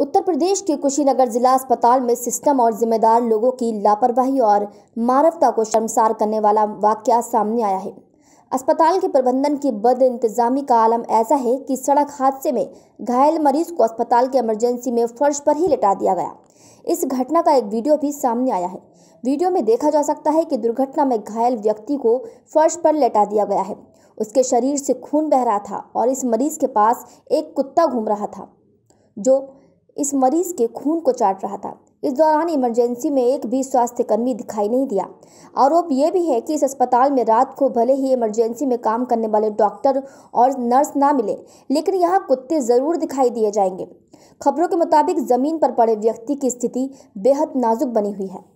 उत्तर प्रदेश के कुशीनगर जिला अस्पताल में सिस्टम और जिम्मेदार लोगों की लापरवाही और मानवता को शर्मसार करने वाला वाक्य सामने आया है अस्पताल के प्रबंधन की बद इंतजामी का आलम ऐसा है कि सड़क हादसे में घायल मरीज को अस्पताल के इमरजेंसी में फर्श पर ही लेटा दिया गया इस घटना का एक वीडियो भी सामने आया है वीडियो में देखा जा सकता है कि दुर्घटना में घायल व्यक्ति को फर्श पर लेटा दिया गया है उसके शरीर से खून बह रहा था और इस मरीज के पास एक कुत्ता घूम रहा था जो इस मरीज के खून को चाट रहा था इस दौरान इमरजेंसी में एक भी स्वास्थ्यकर्मी दिखाई नहीं दिया आरोप यह भी है कि इस अस्पताल में रात को भले ही इमरजेंसी में काम करने वाले डॉक्टर और नर्स ना मिले लेकिन यहाँ कुत्ते जरूर दिखाई दिए जाएंगे खबरों के मुताबिक जमीन पर पड़े व्यक्ति की स्थिति बेहद नाजुक बनी हुई है